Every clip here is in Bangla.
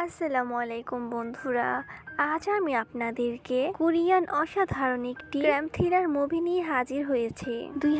আসসালামু আলাইকুম বন্ধুরা আজ আমি আপনাদেরকে কোরিয়ান অসাধারণ একটি ক্র্যাম থ্রিলার মুভি নিয়ে হাজির হয়েছি দুই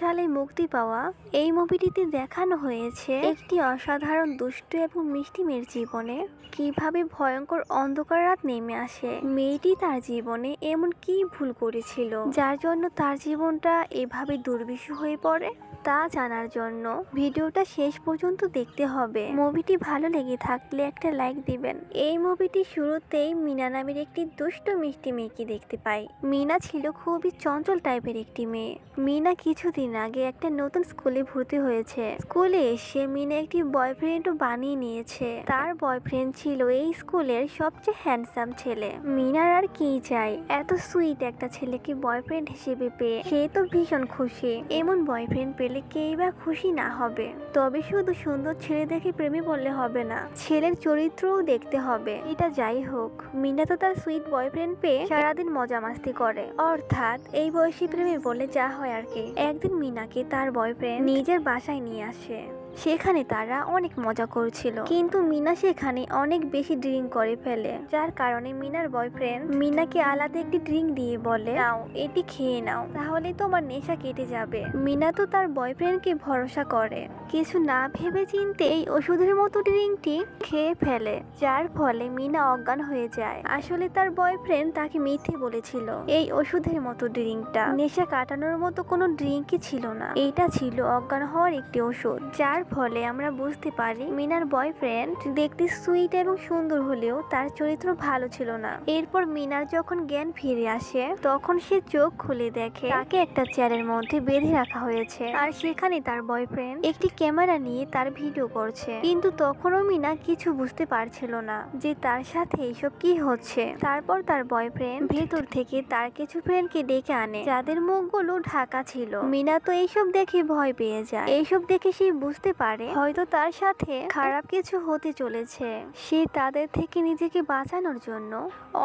সালে মুক্তি পাওয়া এই মুভিটিতে দেখানো হয়েছে একটি অসাধারণ দুষ্ট এবং মিষ্টি মেয়ের জীবনে কিভাবে ভয়ঙ্কর অন্ধকার রাত নেমে আসে মেয়েটি তার জীবনে এমন কি ভুল করেছিল যার জন্য তার জীবনটা এভাবে দুর্বিষ হয়ে পড়ে তা জানার জন্য ভিডিওটা শেষ পর্যন্ত দেখতে হবে মুভিটি ভালো লেগে থাকলে একটা লাইক দিবেন এই মুভিটি শুরুতে সেই মিনা নামের একটি দুষ্ট মিষ্টি মেয়েকে দেখতে পাই মিনা ছিল খুবই চঞ্চল টাইপের একটি মেয়ে মিনা কিছুদিন আগে একটা নতুন স্কুলে ভর্তি হয়েছে স্কুলে এসে মিনা একটি বয়ফ্রেন্ড বানিয়ে নিয়েছে তার বয়ফ্রেন্ড ছিল এই স্কুলের সবচেয়ে হ্যান্ডসাম ছেলে মিনার আর কি চাই এত সুইট একটা ছেলেকে বয়ফ্রেন্ড হিসেবে পেয়ে সে তো ভীষণ খুশি এমন বয়ফ্রেন্ড পেলে কেই বা খুশি না হবে তবে শুধু সুন্দর ছেলে দেখে প্রেমী বললে হবে না ছেলের চরিত্রও দেখতে হবে এটা যাই হোক হোক মিনা তো তার সুইট বয়ফ্রেন্ড পেয়ে সারাদিন মজা মাস্তি করে অর্থাৎ এই বয়সী প্রেমী বলে যা হয় আর কি একদিন মিনাকে তার বয়ফ্রেন্ড নিজের বাসায় নিয়ে আসে সেখানে তারা অনেক মজা করছিল কিন্তু মিনা সেখানে অনেক বেশি ড্রিঙ্ক করে ফেলে যার কারণে মিনার বয়ফ্রেন্ড মিনাকে আলাদা একটি ড্রিঙ্ক দিয়ে বলে নাও এটি খেয়ে নাও তাহলে তোমার নেশা কেটে যাবে মিনা তো তার বয়ফ্রেন্ডকে ভরসা করে কিছু না ভেবে চিনতে এই ওষুধের মতো ড্রিঙ্কটি খেয়ে ফেলে যার ফলে মিনা অজ্ঞান হয়ে যায় আসলে তার বয়ফ্রেন্ড তাকে মিথ্যে বলেছিল এই ওষুধের মতো ড্রিঙ্কটা নেশা কাটানোর মতো কোনো ড্রিঙ্কই ছিল না এটা ছিল অজ্ঞান হওয়ার একটি ওষুধ যার ফলে আমরা বুঝতে পারি মিনার বয়ফ্রেন্ড দেখতে সুইট এবং সুন্দর হলেও তার চরিত্র ভালো ছিল না এরপর মিনার যখন জ্ঞান ফিরে আসে তখন সে চোখ খুলে দেখে তাকে একটা চেয়ারের মধ্যে বেঁধে রাখা হয়েছে আর সেখানে তার বয়ফ্রেন্ড একটি ক্যামেরা নিয়ে তার ভিডিও করছে কিন্তু তখনও মিনা কিছু বুঝতে পারছিল না যে তার সাথে এইসব কি হচ্ছে তারপর তার বয়ফ্রেন্ড ভেতর থেকে তার কিছু ফ্রেন্ডকে ডেকে আনে যাদের মুখগুলো ঢাকা ছিল মিনা তো এইসব দেখে ভয় পেয়ে যায় এইসব দেখে সে বুঝতে পারে হয়তো তার সাথে খারাপ কিছু হতে চলেছে সে তাদের থেকে নিজেকে বাঁচানোর জন্য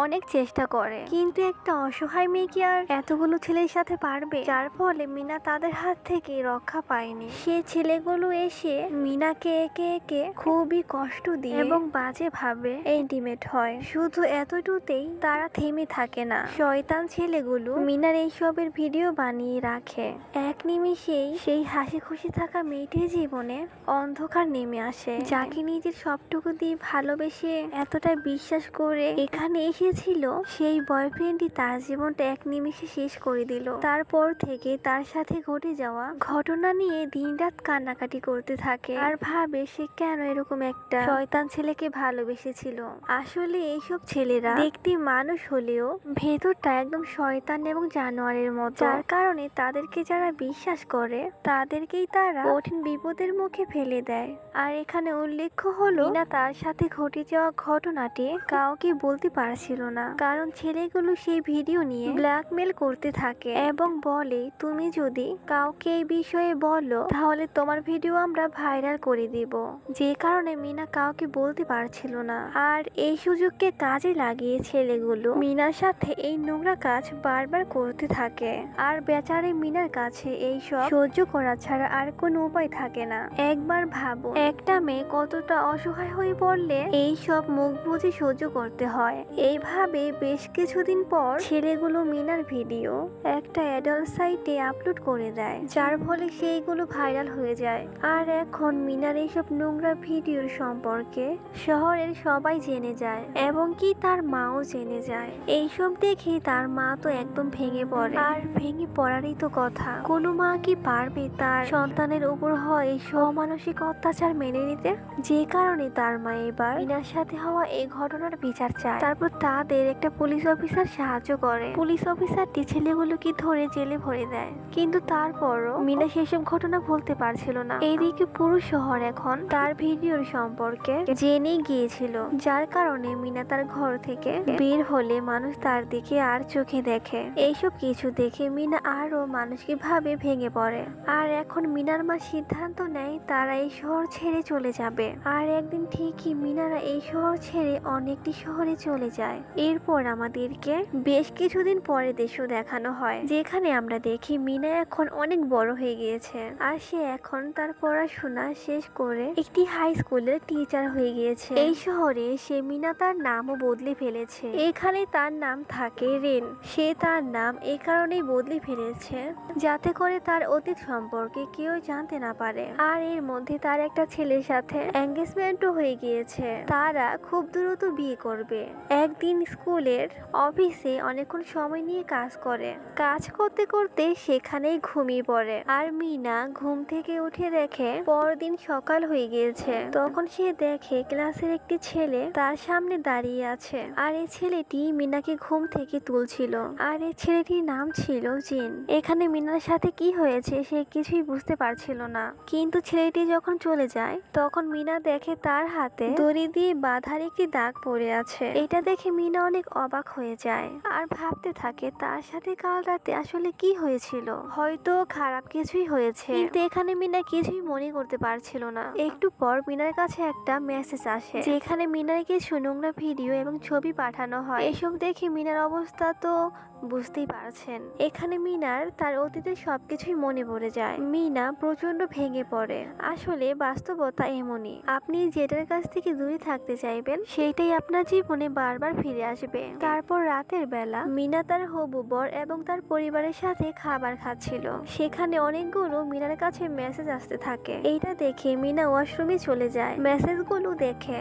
অনেক চেষ্টা করে কিন্তু একটা অসহায় মেয়েকে আর এতগুলো ছেলের সাথে পারবে যার ফলে মিনা তাদের হাত থেকে রক্ষা পায়নি সে ছেলেগুলো এসে মিনাকে একে একে খুবই কষ্ট দিয়ে এবং বাজে ভাবে ইন্টিমেট হয় শুধু এতটুতেই তারা থেমে থাকে না শয়তান ছেলেগুলো মিনার এইসবের ভিডিও বানিয়ে রাখে এক নিমিষেই সেই হাসি খুশি থাকা মেয়েটির জীবনে মনে অন্ধকার নেমে আসে যাকে নিজের সবটুকু দিয়ে ভালোবেসে এতটা বিশ্বাস করে এখানে এসেছিল সেই বয়ফ্রেন্ডই তার জীবনটা এক নিমিষে শেষ করে দিল তারপর থেকে তার সাথে ঘটে যাওয়া ঘটনা নিয়ে দিন রাত কান্নাকাটি করতে থাকে আর ভাবে সে কেন এরকম একটা শয়তান ছেলেকে ভালোবেসেছিল আসলে এইসব ছেলেরা দেখতে মানুষ হলেও ভেতরটা একদম শয়তান এবং জানোয়ারের মতো যার কারণে তাদেরকে যারা বিশ্বাস করে তাদেরকেই তারা কঠিন বিপদের মুখে ফেলে দেয় আর এখানে উল্লেখ্য হলো না তার সাথে ঘটে যাওয়া ঘটনাটি কাউকে বলতে পারছিল না কারণ ছেলেগুলো সেই ভিডিও নিয়ে ব্ল্যাকমেল করতে থাকে এবং বলে তুমি যদি কাউকে এই বিষয়ে বলো তাহলে তোমার ভিডিও আমরা ভাইরাল করে দিব যে কারণে মিনা কাউকে বলতে পারছিল না আর এই সুযোগকে কাজে লাগিয়ে ছেলেগুলো মিনার সাথে এই নোংরা কাজ বারবার করতে থাকে আর বেচারে মিনার কাছে এই সব সহ্য করা ছাড়া আর কোনো উপায় থাকে না একবার ভাবো একটা মেয়ে কতটা অসহায় হয়ে পড়লে এই সব মুখ বুঝে সহ্য করতে হয় এইভাবে বেশ কিছুদিন পর ছেলেগুলো মিনার ভিডিও একটা অ্যাডাল্ট সাইটে আপলোড করে দেয় যার ফলে সেইগুলো ভাইরাল হয়ে যায় আর এখন মিনার এইসব নোংরা ভিডিওর সম্পর্কে শহরের সবাই জেনে যায় এবং কি তার মাও জেনে যায় এইসব দেখে তার মা তো একদম ভেঙে পড়ে আর ভেঙে পড়ারই তো কথা কোনো মা কি পারবে তার সন্তানের উপর হয় এইসব অমানসিক অত্যাচার মেনে নিতে যে কারণে তার মা এবার মিনার সাথে হওয়া এই ঘটনার বিচার চায় তারপর তাদের একটা পুলিশ অফিসার সাহায্য করে পুলিশ অফিসারটি ছেলেগুলোকে ধরে জেলে ভরে দেয় কিন্তু তারপরও মিনা সেসব ঘটনা বলতে পারছিল না এইদিকে পুরো শহর এখন তার ভিডিওর সম্পর্কে জেনে গিয়েছিল যার কারণে মিনা তার ঘর থেকে বের হলে মানুষ তার দিকে আর চোখে দেখে এইসব কিছু দেখে মিনা আরও মানুষকে ভাবে ভেঙে পড়ে আর এখন মিনার মা সিদ্ধান্ত নেয় তারা এই শহর ছেড়ে চলে যাবে আর একদিন ঠিকই মিনারা এই শহর ছেড়ে অনেকটি শহরে চলে যায় এরপর আমাদেরকে বেশ কিছুদিন পরে দেশ দেখানো হয় যেখানে আমরা দেখি মিনা এখন অনেক বড় হয়ে গিয়েছে আর সে এখন তার পড়াশোনা শেষ করে একটি হাই স্কুলের টিচার হয়ে গিয়েছে এই শহরে সে মিনা তার নামও বদলে ফেলেছে এখানে তার নাম থাকে রেন সে তার নাম এ কারণেই বদলে ফেলেছে যাতে করে তার অতীত সম্পর্কে কেউ জানতে না পারে আর এর মধ্যে তার একটা ছেলের সাথে এঙ্গেজমেন্টও হয়ে গিয়েছে তারা খুব দ্রুত বিয়ে করবে একদিন স্কুলের অফিসে অনেকক্ষণ সময় নিয়ে কাজ করে কাজ করতে করতে সেখানেই ঘুমিয়ে পড়ে আর মিনা ঘুম থেকে উঠে দেখে পরদিন সকাল হয়ে গিয়েছে তখন সে দেখে ক্লাসের একটি ছেলে তার সামনে দাঁড়িয়ে আছে আর এই ছেলেটি মিনাকে ঘুম থেকে তুলছিল আর এই ছেলেটির নাম ছিল জিন এখানে মিনার সাথে কি হয়েছে সে কিছুই বুঝতে পারছিল না কিন্তু ছেলেটি যখন চলে যায় তখন মিনা দেখে তার হাতে দড়ি দিয়ে বাঁধার একটি দাগ পড়ে আছে এটা দেখে মিনা অনেক অবাক হয়ে যায় আর ভাবতে থাকে তার সাথে কাল রাতে আসলে কি হয়েছিল হয়তো খারাপ কিছুই হয়েছে কিন্তু এখানে মিনা কিছুই মনে করতে পারছিল না একটু পর মিনার কাছে একটা মেসেজ আসে যেখানে মিনার কিছু নোংরা ভিডিও এবং ছবি পাঠানো হয় এসব দেখে মিনার অবস্থা তো বুঝতেই পারছেন এখানে মিনার তার অতীতের সবকিছুই মনে পড়ে যায় মিনা প্রচন্ড ভেঙে পড়ে আসলে বাস্তবতা এমনই আপনি যেটার কাছ থেকে দূরে থাকতে চাইবেন সেইটাই আপনার জীবনে বারবার ফিরে আসবে তারপর রাতের বেলা মিনা তার হবু বর এবং তার পরিবারের সাথে খাবার খাচ্ছিল সেখানে অনেকগুলো মিনার কাছে মেসেজ আসতে থাকে এইটা দেখে মিনা ওয়াশরুমে চলে যায় মেসেজগুলো দেখে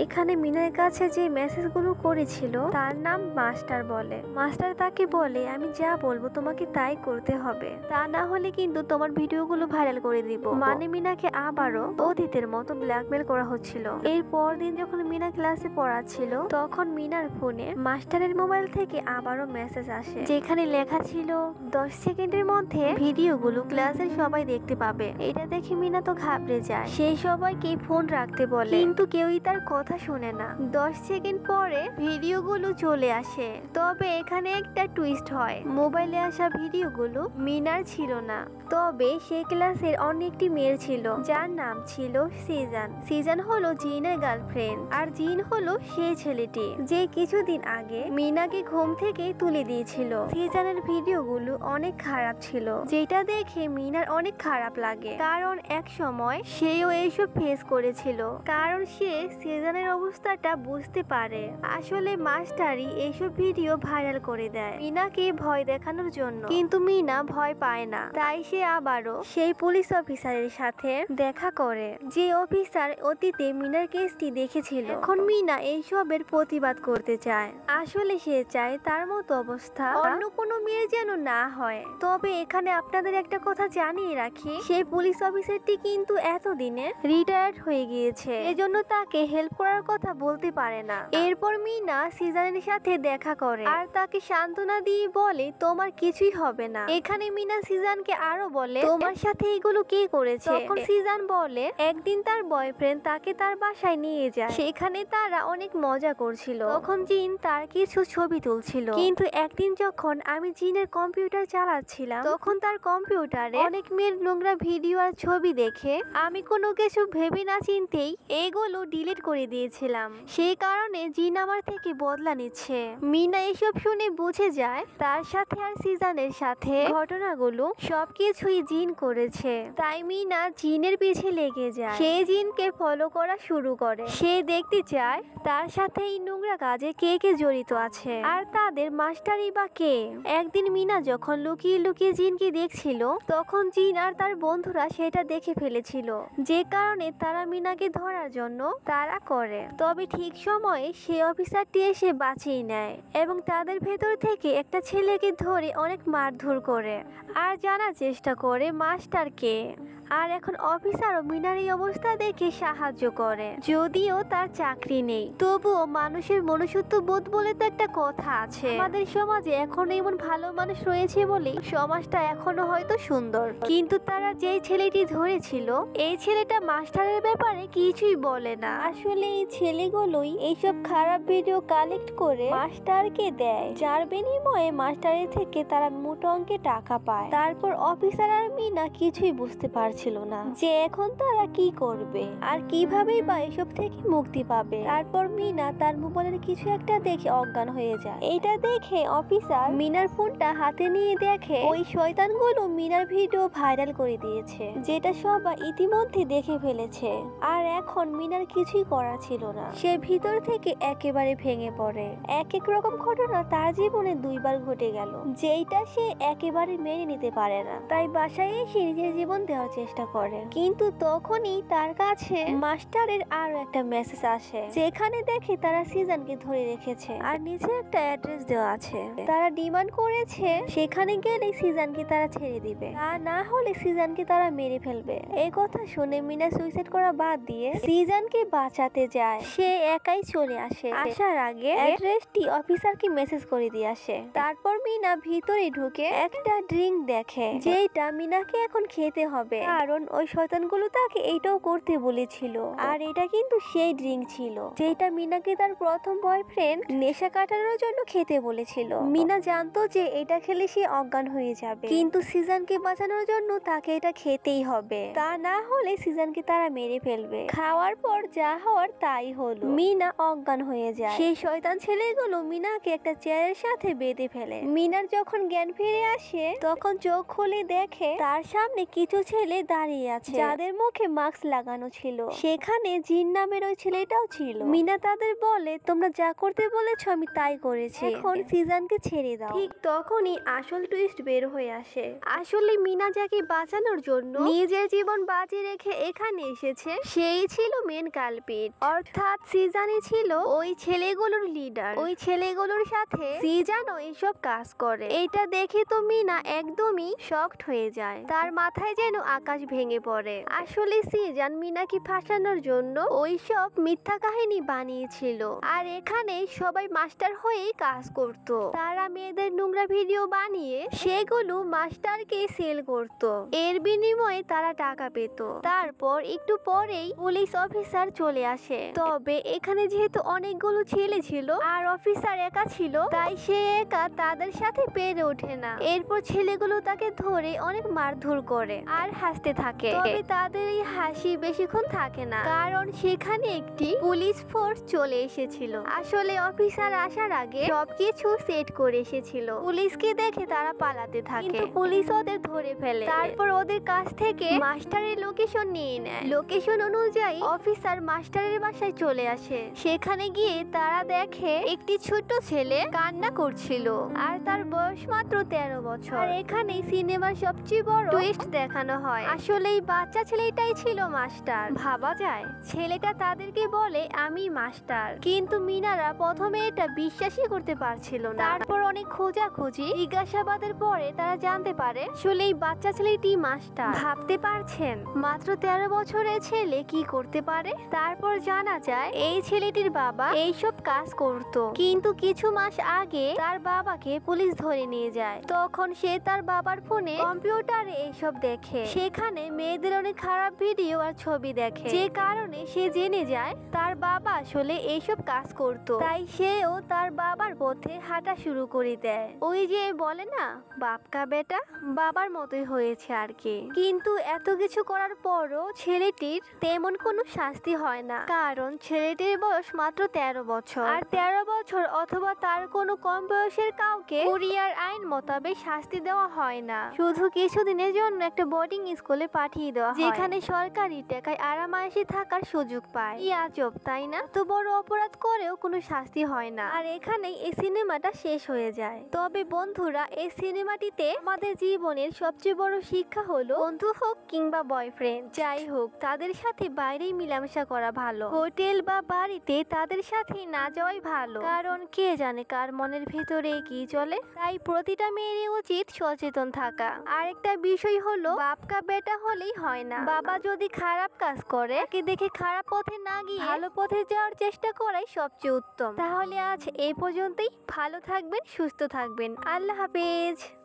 এখানে মিনার কাছে যে মেসেজগুলো করেছিল তার নাম মাস্টার বলে মাস্টার তাকে বলে আমি যা বলবো তোমাকে তাই করতে হবে তা না হলে কিন্তু তোমার ভিডিওগুলো ভাইরাল করে দিব মানে মিনাকে আবারও অতীতের মতো ব্ল্যাকমেল করা হচ্ছিল এর পর দিন যখন মিনা ক্লাসে পড়াচ্ছিল তখন মিনার ফোনে মাস্টারের মোবাইল থেকে আবারও মেসেজ আসে যেখানে লেখা ছিল দশ সেকেন্ডের মধ্যে ভিডিওগুলো ক্লাসের সবাই দেখতে পাবে এটা দেখে মিনা তো ঘাবড়ে যায় সেই সবাইকে ফোন রাখতে বলে কিন্তু কেউই তার কথা কথা শুনে না দশ সেকেন্ড পরে ভিডিওগুলো চলে আসে তবে এখানে একটা টুইস্ট হয় মোবাইলে আসা ভিডিওগুলো মিনার ছিল না তবে সে ক্লাসের অনেকটি মেয়ের ছিল যার নাম ছিল সিজান সিজান হলো জিনের গার্লফ্রেন্ড আর জিন হলো সেই ছেলেটি যে কিছুদিন আগে মিনাকে ঘুম থেকে তুলে দিয়েছিল সিজানের ভিডিওগুলো অনেক খারাপ ছিল যেটা দেখে মিনার অনেক খারাপ লাগে কারণ এক সময় সেও এইসব ফেস করেছিল কারণ সে সিজানের অবস্থাটা বুঝতে পারে আসলে মাস্টারই এইসব ভিডিও ভাইরাল করে দেয় মিনাকে ভয় দেখানোর জন্য কিন্তু মিনা ভয় পায় না তাই সে আবারও সেই পুলিশ অফিসারের সাথে দেখা করে যে অফিসার অতীতে মিনার কেসটি দেখেছিল এখন মিনা এইসবের প্রতিবাদ করতে চায় আসলে সে চায় তার মতো অবস্থা অন্য কোনো মেয়ের যেন না হয় তবে এখানে আপনাদের একটা কথা জানিয়ে রাখি সেই পুলিশ অফিসারটি কিন্তু এতদিনে রিটায়ার্ড হয়ে গিয়েছে এজন্য তাকে হেল্প করার কথা বলতে পারে না এরপর মিনা সিজানের সাথে দেখা করে আর তাকে সান্ত্বনা দিয়ে বলে তোমার কিছুই হবে না এখানে মিনা সিজানকে আরো বলে তোমার সাথে এগুলো কি করেছে তখন সিজান বলে একদিন তার বয়ফ্রেন্ড তাকে তার বাসায় নিয়ে যায় সেখানে তারা অনেক মজা করছিল তখন জিন তার কিছু ছবি তুলছিল কিন্তু একদিন যখন আমি জিনের কম্পিউটার চালাচ্ছিলাম তখন তার কম্পিউটারে অনেক মেয়ের নোংরা ভিডিও আর ছবি দেখে আমি কোনো কিছু ভেবে না চিনতেই এগুলো ডিলিট করে দিয়েছিলাম সেই কারণে জিন আমার থেকে বদলা নিচ্ছে মিনা এসব শুনে বুঝে যায় তার সাথে আর সিজানের সাথে ঘটনাগুলো সবকিছু কিছুই জিন করেছে তাই মিনা জিনের পিছে লেগে যায় সে জিনকে ফলো করা শুরু করে সে দেখতে চায় তার সাথে এই নোংরা কাজে কে কে জড়িত আছে আর তাদের মাস্টারই বা কে একদিন মিনা যখন লুকিয়ে লুকিয়ে জিনকে দেখছিল তখন জিন আর তার বন্ধুরা সেটা দেখে ফেলেছিল যে কারণে তারা মিনাকে ধরার জন্য তারা করে তবে ঠিক সময়ে সে অফিসারটি এসে বাঁচিয়ে নেয় এবং তাদের ভেতর থেকে একটা ছেলেকে ধরে অনেক মারধর করে আর জানার চেষ্টা চেষ্টা করে মাস্টারকে আর এখন অফিসারও মিনার এই অবস্থা দেখে সাহায্য করে যদিও তার চাকরি নেই তবুও মানুষের মনুষ্যত্ব বোধ বলে তো একটা কথা আছে আমাদের সমাজে এখন এমন ভালো মানুষ রয়েছে বলেই সমাজটা এখনো হয়তো সুন্দর কিন্তু তারা যেই ছেলেটি ধরেছিল এই ছেলেটা মাস্টারের ব্যাপারে কিছুই বলে না আসলে এই ছেলেগুলোই এইসব খারাপ ভিডিও কালেক্ট করে মাস্টারকে দেয় যার বিনিময়ে মাস্টারের থেকে তারা মোটা অঙ্কে টাকা পায় তারপর অফিসার আর মিনা কিছুই বুঝতে পারছে ছিল না যে এখন তারা কি করবে আর কিভাবেই বা এসব থেকে মুক্তি পাবে তারপর মিনা তার মোবাইলের কিছু একটা দেখে অজ্ঞান হয়ে যায় এটা দেখে অফিসার মিনার ফোনটা হাতে নিয়ে দেখে ওই শয়তানগুলো মিনার ভিডিও ভাইরাল করে দিয়েছে যেটা সবাই ইতিমধ্যে দেখে ফেলেছে আর এখন মিনার কিছুই করা ছিল না সে ভিতর থেকে একেবারে ভেঙে পড়ে এক এক রকম ঘটনা তার জীবনে দুইবার ঘটে গেল যেটা সে একেবারে মেনে নিতে পারে না তাই বাসায় এসে নিজের জীবন দেওয়া চেষ্টা করে কিন্তু তখনই তার কাছে মাস্টারের আরো একটা মেসেজ আসে যেখানে দেখে তারা সিজানকে ধরে রেখেছে আর নিচে একটা অ্যাড্রেস দেওয়া আছে তারা ডিমান্ড করেছে সেখানে গেলে সিজানকে তারা ছেড়ে দিবে আর না হলে সিজানকে তারা মেরে ফেলবে এই কথা শুনে মিনা সুইসাইড করা বাদ দিয়ে সিজানকে বাঁচাতে যায় সে একাই চলে আসে আসার আগে অ্যাড্রেসটি অফিসারকে মেসেজ করে দিয়ে আসে তারপর মিনা ভিতরে ঢুকে একটা ড্রিঙ্ক দেখে যেটা মিনাকে এখন খেতে হবে কারণ ওই শয়তানগুলো তাকে এইটাও করতে বলেছিল আর এটা কিন্তু সেই ড্রিঙ্ক ছিল যেটা মিনাকে তার প্রথম বয়ফ্রেন্ড নেশা কাটানোর জন্য খেতে বলেছিল মিনা জানতো যে এটা খেলে সে অজ্ঞান হয়ে যাবে কিন্তু সিজানকে বাঁচানোর জন্য তাকে এটা খেতেই হবে তা না হলে সিজানকে তারা মেরে ফেলবে খাওয়ার পর যা হওয়ার তাই হলো মিনা অজ্ঞান হয়ে যায় সেই শয়তান ছেলেগুলো মিনাকে একটা চেয়ারের সাথে বেঁধে ফেলে মিনার যখন জ্ঞান ফিরে আসে তখন চোখ খুলে দেখে তার সামনে কিছু ছেলে দাঁড়িয়ে আছে যাদের মুখে মাস্ক লাগানো ছিল সেখানে জিন নামের ওই ছেলেটাও ছিল মিনা তাদের বলে তোমরা যা করতে বলেছ আমি তাই করেছি এখন সিজানকে ছেড়ে দাও ঠিক তখনই আসল টুইস্ট বের হয়ে আসে আসলে মিনা যাকে বাঁচানোর জন্য নিজের জীবন বাজি রেখে এখানে এসেছে সেই ছিল মেন কালপিট অর্থাৎ সিজানই ছিল ওই ছেলেগুলোর লিডার ওই ছেলেগুলোর সাথে সিজানও এইসব কাজ করে এটা দেখে তো মিনা একদমই শক্ট হয়ে যায় তার মাথায় যেন আকাশ আকাশ ভেঙে পড়ে আসলে সিজান মিনাকে ফাঁসানোর জন্য ওইসব মিথ্যা কাহিনী বানিয়েছিল আর এখানে সবাই মাস্টার হয়েই কাজ করত তারা মেয়েদের নোংরা ভিডিও বানিয়ে সেগুলো মাস্টারকে সেল করত এর বিনিময়ে তারা টাকা পেত তারপর একটু পরেই পুলিশ অফিসার চলে আসে তবে এখানে যেহেতু অনেকগুলো ছেলে ছিল আর অফিসার একা ছিল তাই সে একা তাদের সাথে পেরে ওঠে না এরপর ছেলেগুলো তাকে ধরে অনেক মারধর করে আর হাস হাসতে থাকে তবে তাদের এই হাসি বেশিক্ষণ থাকে না কারণ সেখানে একটি পুলিশ ফোর্স চলে এসেছিল আসলে অফিসার আসার আগে সবকিছু সেট করে এসেছিল পুলিশকে দেখে তারা পালাতে থাকে কিন্তু পুলিশ ওদের ধরে ফেলে তারপর ওদের কাছ থেকে মাস্টারের লোকেশন নিয়ে নেয় লোকেশন অনুযায়ী অফিসার মাস্টারের বাসায় চলে আসে সেখানে গিয়ে তারা দেখে একটি ছোট ছেলে কান্না করছিল আর তার বয়স মাত্র তেরো বছর আর এখানে সিনেমার সবচেয়ে বড় টুইস্ট দেখানো হয় আসলেই বাচ্চা ছেলেটাই ছিল মাস্টার ভাবা যায় ছেলেটা তাদেরকে বলে আমি মাস্টার কিন্তু মিনারা প্রথমে এটা বিশ্বাসই করতে পারছিল না তারপর অনেক খোঁজাখুঁজি জিজ্ঞাসাবাদের পরে তারা জানতে পারে আসলে এই বাচ্চা ছেলেটি মাস্টার ভাবতে পারছেন মাত্র তেরো বছরের ছেলে কি করতে পারে তারপর জানা যায় এই ছেলেটির বাবা এইসব কাজ করত কিন্তু কিছু মাস আগে তার বাবাকে পুলিশ ধরে নিয়ে যায় তখন সে তার বাবার ফোনে কম্পিউটারে এইসব দেখে সেখানে সেখানে মেয়েদের অনেক খারাপ ভিডিও আর ছবি দেখে যে কারণে সে জেনে যায় তার বাবা আসলে এইসব কাজ করত তাই সেও তার বাবার পথে হাঁটা শুরু করে দেয় ওই যে বলে না বাপকা বেটা বাবার মতোই হয়েছে আর কি কিন্তু এত কিছু করার পরও ছেলেটির তেমন কোনো শাস্তি হয় না কারণ ছেলেটির বয়স মাত্র তেরো বছর আর তেরো বছর অথবা তার কোনো কম বয়সের কাউকে কোরিয়ার আইন মোতাবেক শাস্তি দেওয়া হয় না শুধু কিছুদিনের জন্য একটা বোর্ডিং স্কুল স্কুলে পাঠিয়ে দেওয়া যেখানে সরকারি টাকায় আরামায়েশে থাকার সুযোগ পায় কি আজব তাই না তো বড় অপরাধ করেও কোনো শাস্তি হয় না আর এখানেই এই সিনেমাটা শেষ হয়ে যায় তবে বন্ধুরা এই সিনেমাটিতে আমাদের জীবনের সবচেয়ে বড় শিক্ষা হলো বন্ধু হোক কিংবা বয়ফ্রেন্ড যাই হোক তাদের সাথে বাইরেই মিলামেশা করা ভালো হোটেল বা বাড়িতে তাদের সাথে না যাওয়াই ভালো কারণ কে জানে কার মনের ভেতরে কি চলে তাই প্রতিটা মেয়েরই উচিত সচেতন থাকা আরেকটা বিষয় হলো বাপকা বেটা হলেই হয় না বাবা যদি খারাপ কাজ করে কি দেখে খারাপ পথে না গিয়ে ভালো পথে যাওয়ার চেষ্টা করাই সবচেয়ে উত্তম তাহলে আজ এই পর্যন্তই ভালো থাকবেন সুস্থ থাকবেন আল্লাহ হাফেজ